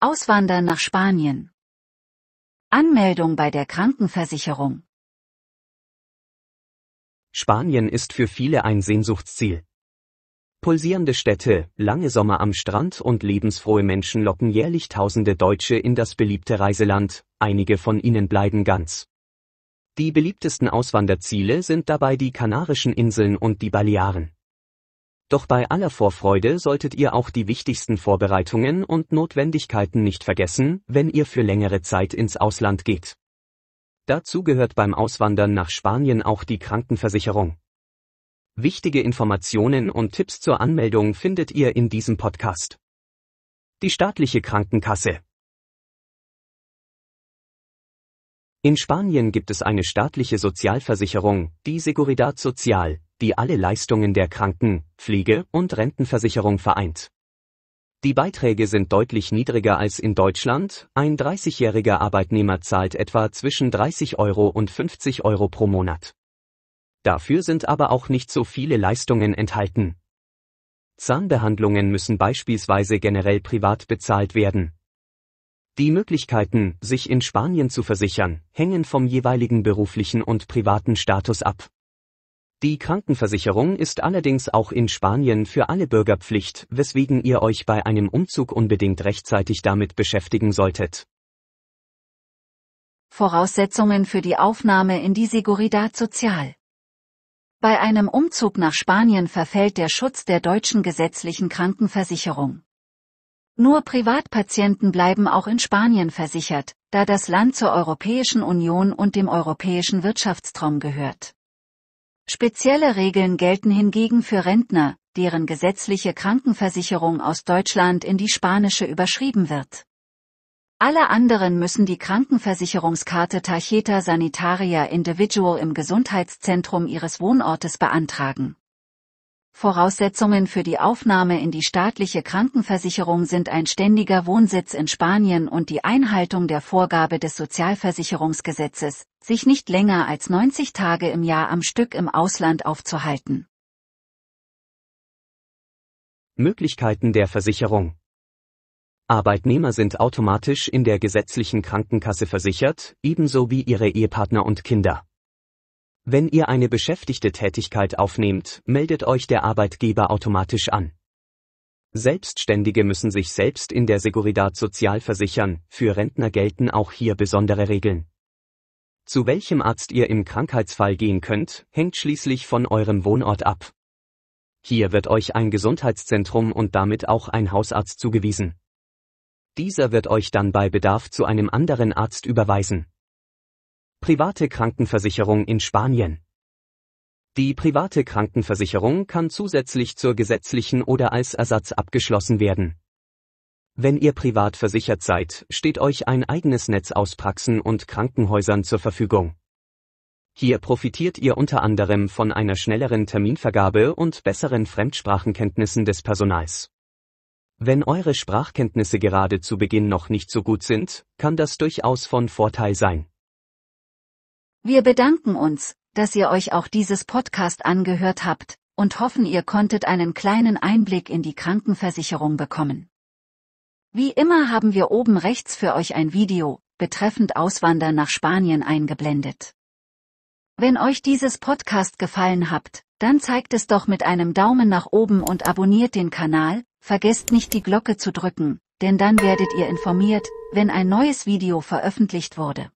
Auswandern nach Spanien. Anmeldung bei der Krankenversicherung. Spanien ist für viele ein Sehnsuchtsziel. Pulsierende Städte, lange Sommer am Strand und lebensfrohe Menschen locken jährlich tausende Deutsche in das beliebte Reiseland, einige von ihnen bleiben ganz. Die beliebtesten Auswanderziele sind dabei die Kanarischen Inseln und die Balearen. Doch bei aller Vorfreude solltet ihr auch die wichtigsten Vorbereitungen und Notwendigkeiten nicht vergessen, wenn ihr für längere Zeit ins Ausland geht. Dazu gehört beim Auswandern nach Spanien auch die Krankenversicherung. Wichtige Informationen und Tipps zur Anmeldung findet ihr in diesem Podcast. Die staatliche Krankenkasse In Spanien gibt es eine staatliche Sozialversicherung, die Seguridad Social, die alle Leistungen der Kranken-, Pflege- und Rentenversicherung vereint. Die Beiträge sind deutlich niedriger als in Deutschland, ein 30-jähriger Arbeitnehmer zahlt etwa zwischen 30 Euro und 50 Euro pro Monat. Dafür sind aber auch nicht so viele Leistungen enthalten. Zahnbehandlungen müssen beispielsweise generell privat bezahlt werden, die Möglichkeiten, sich in Spanien zu versichern, hängen vom jeweiligen beruflichen und privaten Status ab. Die Krankenversicherung ist allerdings auch in Spanien für alle Bürger Pflicht, weswegen ihr euch bei einem Umzug unbedingt rechtzeitig damit beschäftigen solltet. Voraussetzungen für die Aufnahme in die Seguridad Sozial bei einem Umzug nach Spanien verfällt der Schutz der deutschen gesetzlichen Krankenversicherung. Nur Privatpatienten bleiben auch in Spanien versichert, da das Land zur Europäischen Union und dem europäischen Wirtschaftstraum gehört. Spezielle Regeln gelten hingegen für Rentner, deren gesetzliche Krankenversicherung aus Deutschland in die spanische überschrieben wird. Alle anderen müssen die Krankenversicherungskarte Tarjeta Sanitaria Individual im Gesundheitszentrum ihres Wohnortes beantragen. Voraussetzungen für die Aufnahme in die staatliche Krankenversicherung sind ein ständiger Wohnsitz in Spanien und die Einhaltung der Vorgabe des Sozialversicherungsgesetzes, sich nicht länger als 90 Tage im Jahr am Stück im Ausland aufzuhalten. Möglichkeiten der Versicherung Arbeitnehmer sind automatisch in der gesetzlichen Krankenkasse versichert, ebenso wie ihre Ehepartner und Kinder. Wenn ihr eine beschäftigte Tätigkeit aufnehmt, meldet euch der Arbeitgeber automatisch an. Selbstständige müssen sich selbst in der Seguridad Sozial versichern, für Rentner gelten auch hier besondere Regeln. Zu welchem Arzt ihr im Krankheitsfall gehen könnt, hängt schließlich von eurem Wohnort ab. Hier wird euch ein Gesundheitszentrum und damit auch ein Hausarzt zugewiesen. Dieser wird euch dann bei Bedarf zu einem anderen Arzt überweisen. Private Krankenversicherung in Spanien. Die private Krankenversicherung kann zusätzlich zur gesetzlichen oder als Ersatz abgeschlossen werden. Wenn ihr privat versichert seid, steht euch ein eigenes Netz aus Praxen und Krankenhäusern zur Verfügung. Hier profitiert ihr unter anderem von einer schnelleren Terminvergabe und besseren Fremdsprachenkenntnissen des Personals. Wenn eure Sprachkenntnisse gerade zu Beginn noch nicht so gut sind, kann das durchaus von Vorteil sein. Wir bedanken uns, dass ihr euch auch dieses Podcast angehört habt und hoffen, ihr konntet einen kleinen Einblick in die Krankenversicherung bekommen. Wie immer haben wir oben rechts für euch ein Video betreffend Auswander nach Spanien eingeblendet. Wenn euch dieses Podcast gefallen habt, dann zeigt es doch mit einem Daumen nach oben und abonniert den Kanal, vergesst nicht die Glocke zu drücken, denn dann werdet ihr informiert, wenn ein neues Video veröffentlicht wurde.